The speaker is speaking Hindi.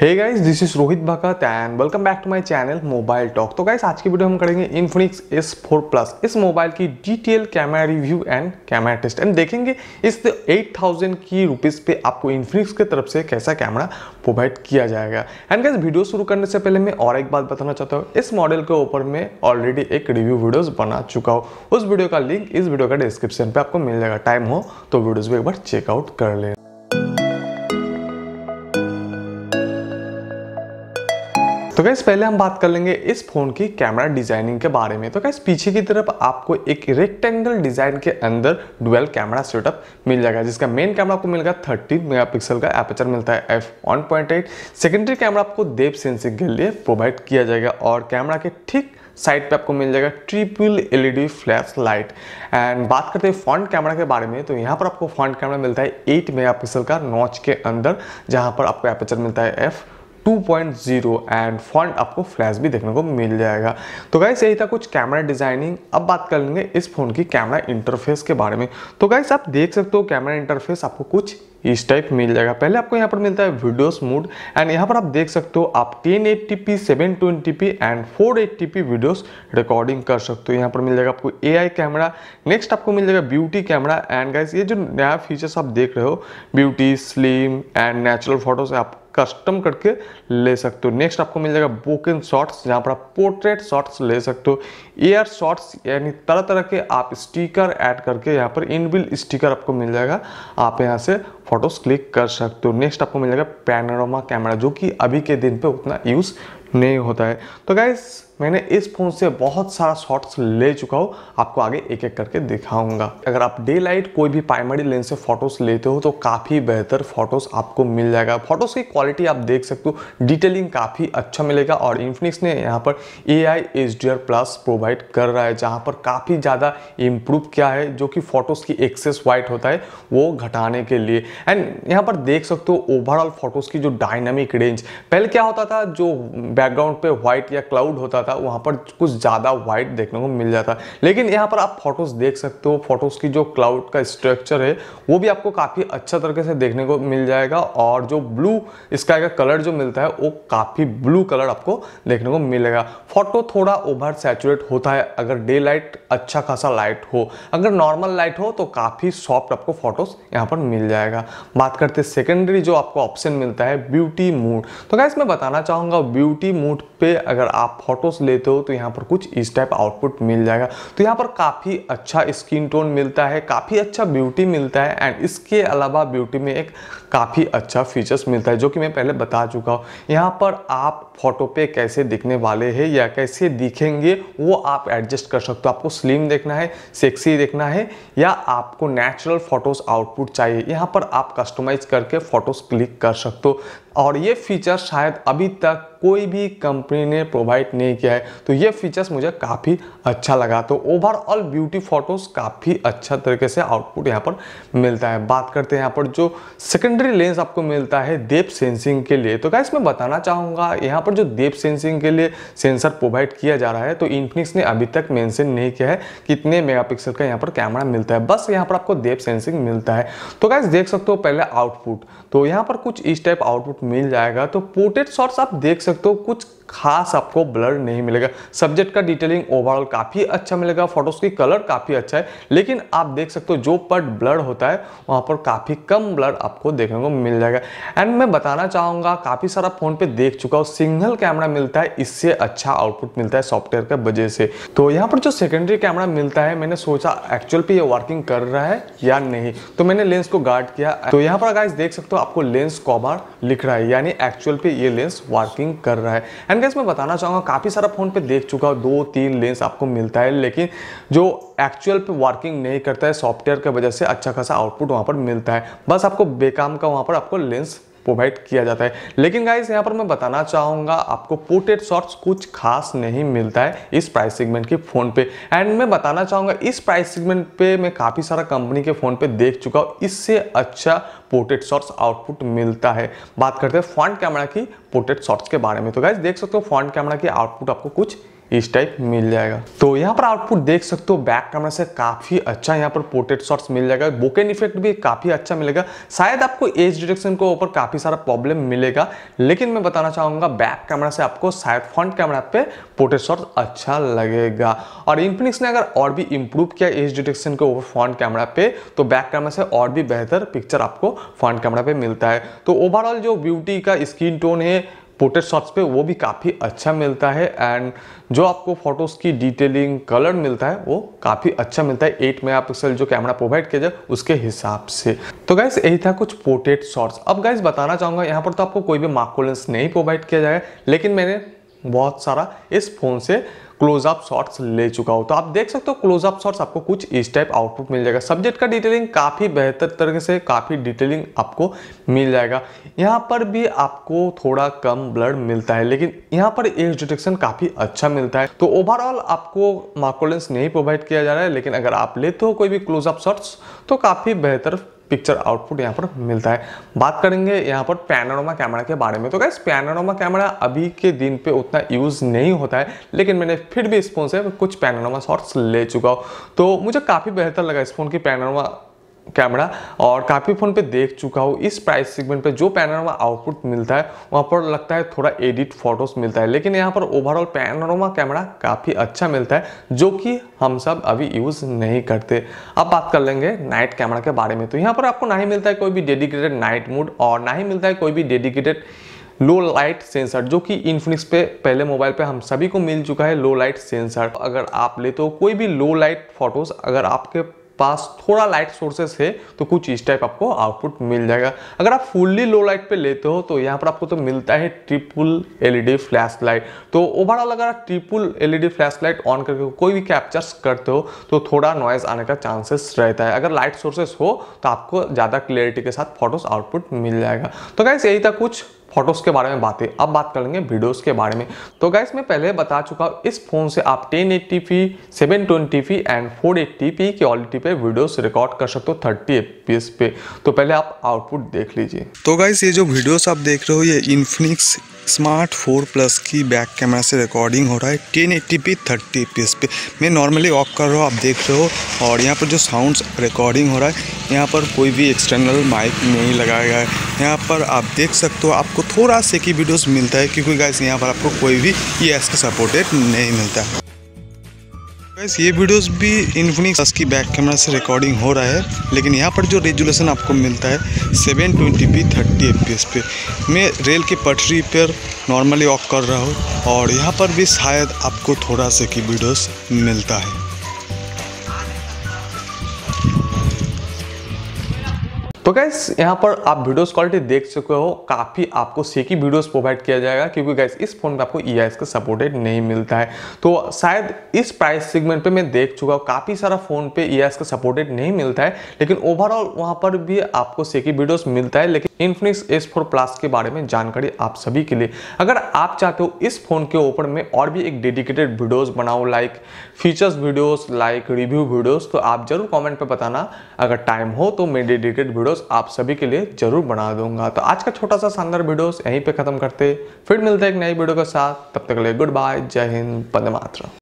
hey guys this is Rohit Bhagat and welcome back to my channel mobile talk तो गाइस आज की वीडियो हम करेंगे इन्फिनिक्स एस फोर प्लस इस मोबाइल की detail camera review and camera test and देखेंगे इस एट थाउजेंड की रुपीज़ पे आपको इन्फिनिक्स की तरफ से कैसा कैमरा प्रोवाइड किया जाएगा एंड गाइस वीडियो शुरू करने से पहले मैं और एक बात बताना चाहता हूँ इस मॉडल के ऊपर मैं ऑलरेडी एक रिव्यू वीडियोज़ बना चुका हूँ उस वीडियो का लिंक इस वीडियो का डिस्क्रिप्शन पर आपको मिल जाएगा टाइम हो तो वीडियोज़ भी एक बार चेकआउट कर लेना तो कैसे पहले हम बात कर लेंगे इस फोन की कैमरा डिजाइनिंग के बारे में तो कैसे पीछे की तरफ आपको एक रेक्टेंगल डिजाइन के अंदर डुअल कैमरा सेटअप मिल जाएगा जिसका मेन कैमरा आपको मिलेगा 30 मेगापिक्सल का एपेचर मिलता है एफ एट सेकेंडरी कैमरा आपको देव सेंसिंग के लिए प्रोवाइड किया जाएगा और कैमरा के ठीक साइड पे आपको मिल जाएगा triple LED flash light and बात करते हैं फ्रंट कैमरा के बारे में तो यहाँ पर आपको फ्रंट कैमरा मिलता है 8 मेगापिक्सल का नॉच के अंदर जहाँ पर आपको एपेचर मिलता है एफ 2.0 एंड फ्रंट आपको फ्लैश भी देखने को मिल जाएगा तो गाइस यही था कुछ कैमरा डिजाइनिंग अब बात कर लेंगे इस फोन की कैमरा इंटरफेस के बारे में तो गाइस आप देख सकते हो कैमरा इंटरफेस आपको कुछ इस टाइप मिल जाएगा पहले आपको यहाँ पर मिलता है वीडियोस मोड एंड यहाँ पर आप देख सकते हो आप 1080p, 720p and 480p videos recording कर सकते हो यहाँ पर मिल जाएगा आपको एआई कैमरा नेक्स्ट आपको मिल जाएगा ब्यूटी कैमरा एंड गाइस ये जो नया फीचर्स आप देख रहे हो beauty slim and natural photos आप कस्टम करके ले सकते हो नेक्स्ट आपको मिल जाएगा बुक इन शॉर्ट्स जहाँ पर आप पोर्ट्रेट शॉर्ट्स ले सकते हो एयर शॉर्ट्स यानी तरह तरह के आप स्टिकर ऐड करके यहाँ पर इनबिल स्टिकर आपको मिल जाएगा आप यहाँ से फोटोज क्लिक कर सकते हो नेक्स्ट आपको मिल जाएगा पैनोरामा कैमरा जो कि अभी के दिन पे उतना यूज़ नहीं होता है तो गैस मैंने इस फ़ोन से बहुत सारा शॉट्स ले चुका हूँ आपको आगे एक एक करके दिखाऊंगा अगर आप डे लाइट कोई भी प्राइमरी लेंस से फोटोज़ लेते हो तो काफ़ी बेहतर फोटोज़ आपको मिल जाएगा फोटोज़ की क्वालिटी आप देख सकते हो डिटेलिंग काफ़ी अच्छा मिलेगा और इन्फिनिक्स ने यहाँ पर A I H D R plus provide कर रहा है जहाँ पर काफ़ी ज़्यादा इम्प्रूव किया है जो कि फ़ोटोज़ की एक्सेस वाइट होता है वो घटाने के लिए एंड यहाँ पर देख सकते हो ओवरऑल फोटोज़ की जो डायनामिक रेंज पहले क्या होता था जो बैकग्राउंड पे व्हाइट या क्लाउड होता था वहाँ पर कुछ ज़्यादा व्हाइट देखने को मिल जाता लेकिन यहाँ पर आप फोटोज़ देख सकते हो फोटोज़ की जो क्लाउड का स्ट्रक्चर है वो भी आपको काफ़ी अच्छा तरीके से देखने को मिल जाएगा और जो ब्लू स्काई का कलर जो मिलता है वो काफ़ी ब्लू कलर आपको देखने को मिलेगा फोटो थोड़ा ओवर सेचुरेट होता है अगर डे लाइट अच्छा खासा लाइट हो अगर नॉर्मल लाइट हो तो काफ़ी सॉफ्ट आपको फोटोज़ यहाँ पर मिल जाएगा बात करते सेकेंडरी जो आपको ऑप्शन मिलता है ब्यूटी मूड तो क्या मैं बताना चाहूँगा ब्यूटी पीसी मोड पे अगर आप फोटोस लेते हो तो यहाँ पर कुछ इस टाइप आउटपुट मिल जाएगा तो यहाँ पर काफ़ी अच्छा स्किन टोन मिलता है काफ़ी अच्छा ब्यूटी मिलता है एंड इसके अलावा ब्यूटी में एक काफ़ी अच्छा फीचर्स मिलता है जो कि मैं पहले बता चुका हूँ यहाँ पर आप फोटो पे कैसे दिखने वाले हैं या कैसे दिखेंगे वो आप एडजस्ट कर सकते हो आपको स्लिम देखना है सेक्सी देखना है या आपको नेचुरल फोटोज़ आउटपुट चाहिए यहाँ पर आप कस्टमाइज करके फ़ोटोज़ क्लिक कर सकते हो और ये फीचर शायद अभी तक कोई भी कंपनी ने प्रोवाइड नहीं किया है तो ये फीचर्स मुझे काफ़ी अच्छा लगा तो ओवरऑल ब्यूटी फोटोज़ काफ़ी अच्छा तरीके से आउटपुट यहाँ पर मिलता है बात करते हैं यहाँ पर जो सेकेंडरी लेंस आपको मिलता है देप सेंसिंग के लिए तो क्या मैं बताना चाहूँगा यहाँ पर जो देप सेंसिंग के लिए सेंसर प्रोवाइड किया जा रहा है तो इन्फिनिक्स ने अभी तक मैंसन नहीं किया है कितने मेगा का यहाँ पर कैमरा मिलता है बस यहाँ पर आपको देप सेंसिंग मिलता है तो क्या देख सकते हो पहले आउटपुट तो यहाँ पर कुछ इस टाइप आउटपुट मिल जाएगा तो पोर्ट्रेट शॉर्ट्स आप देख सकते हो कुछ खास आपको ब्लर नहीं मिलेगा सब्जेक्ट का डिटेलिंग ओवरऑल काफ़ी अच्छा मिलेगा फोटोज की कलर काफ़ी अच्छा है लेकिन आप देख सकते हो जो पट ब्लर होता है वहाँ पर काफ़ी कम ब्लर आपको देखने को मिल जाएगा एंड मैं बताना चाहूँगा काफ़ी सारा फ़ोन पे देख चुका हूँ सिंगल कैमरा मिलता है इससे अच्छा आउटपुट मिलता है सॉफ्टवेयर के वजह से तो यहाँ पर जो सेकेंडरी कैमरा मिलता है मैंने सोचा एक्चुअल पे ये वर्किंग कर रहा है या नहीं तो मैंने लेंस को गार्ड किया तो यहाँ पर गाइस देख सकते हो आपको लेंस कॉमर लिख रहा है यानी एक्चुअल पे ये लेंस वर्किंग कर रहा है एंड गैस मैं बताना चाहूँगा काफ़ी सारा फ़ोन पे देख चुका हूँ दो तीन लेंस आपको मिलता है लेकिन जो एक्चुअल पे वर्किंग नहीं करता है सॉफ्टवेयर की वजह से अच्छा खासा आउटपुट वहाँ पर मिलता है बस आपको बेकाम का वहाँ पर आपको लेंस प्रोवाइड किया जाता है लेकिन गाइज यहाँ पर मैं बताना चाहूँगा आपको पोर्टेड शॉर्ट्स कुछ खास नहीं मिलता है इस प्राइस सेगमेंट के फ़ोन पे एंड मैं बताना चाहूँगा इस प्राइस सेगमेंट पे मैं काफ़ी सारा कंपनी के फ़ोन पे देख चुका हूँ इससे अच्छा पोर्टेड शॉर्ट्स आउटपुट मिलता है बात करते हैं फ्रंट कैमरा की पोर्टेड शॉर्ट्स के बारे में तो गाइज देख सकते हो फ्रंट कैमरा की आउटपुट आपको कुछ इस टाइप मिल जाएगा तो यहाँ पर आउटपुट देख सकते हो बैक कैमरा से काफ़ी अच्छा यहाँ पर पोर्ट्रेट शॉट्स मिल जाएगा बोकेन इफेक्ट भी काफ़ी अच्छा मिलेगा शायद आपको एज डिटेक्शन के ऊपर काफ़ी सारा प्रॉब्लम मिलेगा लेकिन मैं बताना चाहूंगा बैक कैमरा से आपको शायद फ्रंट कैमरा पे पोर्ट्रेट शॉट्स अच्छा लगेगा और इन्फिनिक्स ने अगर और भी इम्प्रूव किया एज डिटेक्शन के ऊपर फ्रंट कैमरा पे तो बैक कैमरा से और भी बेहतर पिक्चर आपको फ्रंट कैमरा पे मिलता है तो ओवरऑल जो ब्यूटी का स्किन टोन है पोर्ट्रेट शॉट्स पे वो भी काफ़ी अच्छा मिलता है एंड जो आपको फोटोज़ की डिटेलिंग कलर मिलता है वो काफ़ी अच्छा मिलता है एट मेगा पिक्सल जो कैमरा प्रोवाइड किया जाए उसके हिसाब से तो गाइज यही था कुछ पोर्ट्रेट शॉट्स अब गाइस बताना चाहूँगा यहाँ पर तो आपको कोई भी मार्कोलेंस नहीं प्रोवाइड किया जाएगा लेकिन मैंने बहुत सारा इस फ़ोन से क्लोजअप शॉट्स ले चुका हो तो आप देख सकते हो क्लोजअप शॉट्स आपको कुछ इस टाइप आउटपुट मिल जाएगा सब्जेक्ट का डिटेलिंग काफ़ी बेहतर तरीके से काफ़ी डिटेलिंग आपको मिल जाएगा यहाँ पर भी आपको थोड़ा कम ब्लड मिलता है लेकिन यहाँ पर एज डिटेक्शन काफ़ी अच्छा मिलता है तो ओवरऑल आपको मार्कोलेंस नहीं प्रोवाइड किया जा रहा है लेकिन अगर आप लेते हो कोई भी क्लोजअप शॉर्ट्स तो काफ़ी बेहतर पिक्चर आउटपुट यहाँ पर मिलता है बात करेंगे यहाँ पर पैनोरोमा कैमरा के बारे में तो गैस पैनोरोमा कैमरा अभी के दिन पे उतना यूज़ नहीं होता है लेकिन मैंने फिर भी इस फोन से कुछ पैनोरोमा शॉट्स ले चुका हूँ तो मुझे काफ़ी बेहतर लगा इस फोन की पैनोरोमा कैमरा और काफ़ी फ़ोन पे देख चुका हूँ इस प्राइस सेगमेंट पे जो पैनोरमा आउटपुट मिलता है वहाँ पर लगता है थोड़ा एडिट फोटोज़ मिलता है लेकिन यहाँ पर ओवरऑल पैनोरमा कैमरा काफ़ी अच्छा मिलता है जो कि हम सब अभी यूज़ नहीं करते अब बात कर लेंगे नाइट कैमरा के बारे में तो यहाँ पर आपको ना ही मिलता है कोई भी डेडिकेटेड नाइट मूड और ना ही मिलता है कोई भी डेडिकेटेड लो लाइट सेंसर जो कि इन्फिनिक्स पे पहले मोबाइल पे हम सभी को मिल चुका है लो लाइट सेंसर अगर आप लेते हो कोई भी लो लाइट फोटोज अगर आपके पास थोड़ा लाइट सोर्सेस है तो कुछ इस टाइप आपको आउटपुट मिल जाएगा अगर आप फुल्ली लो लाइट पे लेते हो तो यहाँ पर आपको तो मिलता है ट्रिपल एलईडी फ्लैश लाइट तो ओवरऑल अगर आप triple LED flash light on करके कोई भी कैप्चर्स करते हो तो थोड़ा नॉइज आने का चांसेस रहता है अगर लाइट सोर्सेस हो तो आपको ज़्यादा क्लियरिटी के साथ फोटोज आउटपुट मिल जाएगा तो गाइस यही था कुछ फोटोज़ के बारे में बातें अब बात करेंगे वीडियोज़ के बारे में तो गाइस मैं पहले बता चुका हूँ इस फ़ोन से आप 1080p, 720p एंड 480p की क्वालिटी पे वीडियोस रिकॉर्ड कर सकते हो 30 एफ पे तो पहले आप आउटपुट देख लीजिए तो गाइस ये जो वीडियोस आप देख रहे हो ये इन्फिनिक्स स्मार्ट फोर प्लस की बैक कैमरा से रिकॉर्डिंग हो रहा है ten eighty p thirty s पे मैं नॉर्मली ऑफ कर रहा हूँ आप देख रहे हो और यहाँ पर जो साउंड्स रिकॉर्डिंग हो रहा है यहाँ पर कोई भी एक्सटर्नल माइक नहीं लगाया गया है यहाँ पर आप देख सकते हो आपको थोड़ा से की वीडियोज़ मिलता है क्योंकि गाइस यहाँ पर आपको कोई भी ई एस का सपोर्टेड नहीं मिलता है वैसे ये वीडियोस भी इन्फिनिक्स की बैक कैमरा से रिकॉर्डिंग हो रहा है लेकिन यहाँ पर जो रेजुलेशन आपको मिलता है seven twenty p thirty f पे मैं रेल की पटरी पर नॉर्मली वॉक कर रहा हूँ और यहाँ पर भी शायद आपको थोड़ा से की वीडियोस मिलता है तो गैस यहाँ पर आप वीडियोस क्वालिटी देख चुके हो काफ़ी आपको सीखी वीडियोस प्रोवाइड किया जाएगा क्योंकि गैस इस फोन में आपको ई e का सपोर्टेड नहीं मिलता है तो शायद इस प्राइस सेगमेंट पे मैं देख चुका हूँ काफ़ी सारा फ़ोन पे ई e का सपोर्टेड नहीं मिलता है लेकिन ओवरऑल वहाँ पर भी आपको सीखी वीडियोज़ मिलता है लेकिन इन्फिनिक्स एस फोर प्लस के बारे में जानकारी आप सभी के लिए अगर आप चाहते हो इस फ़ोन के ऊपर में और भी एक डेडिकेटेड वीडियोस बनाओ like features videos like review videos तो आप ज़रूर कमेंट पे बताना अगर टाइम हो तो मैं डेडिकेटेड वीडियोस आप सभी के लिए ज़रूर बना दूंगा तो आज का छोटा सा शानदार वीडियोज़ यहीं पर ख़त्म करते फिर मिलते हैं एक नई वीडियो के साथ तब तक ले गुड बाय जय हिंद पदमात्रा